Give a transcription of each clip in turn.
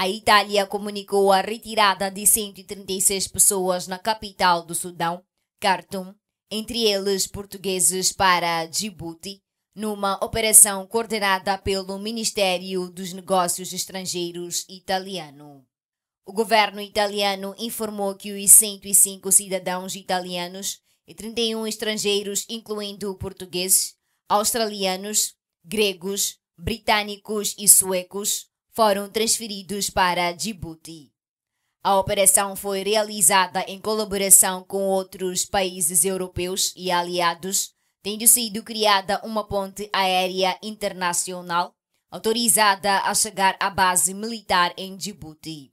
A Itália comunicou a retirada de 136 pessoas na capital do Sudão, Khartoum, entre eles portugueses, para Djibouti, numa operação coordenada pelo Ministério dos Negócios Estrangeiros italiano. O governo italiano informou que os 105 cidadãos italianos e 31 estrangeiros, incluindo portugueses, australianos, gregos, britânicos e suecos, foram transferidos para Djibouti. A operação foi realizada em colaboração com outros países europeus e aliados, tendo sido criada uma ponte aérea internacional autorizada a chegar à base militar em Djibouti.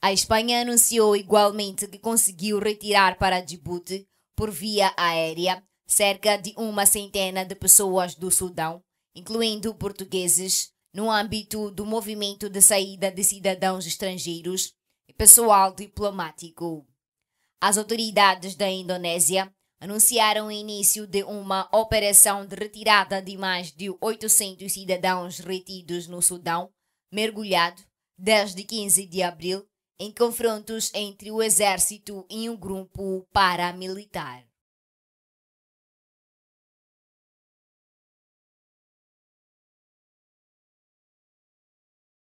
A Espanha anunciou igualmente que conseguiu retirar para Djibouti, por via aérea, cerca de uma centena de pessoas do Sudão, incluindo portugueses, no âmbito do movimento de saída de cidadãos estrangeiros e pessoal diplomático. As autoridades da Indonésia anunciaram o início de uma operação de retirada de mais de 800 cidadãos retidos no Sudão, mergulhado, desde 15 de abril, em confrontos entre o exército e um grupo paramilitar.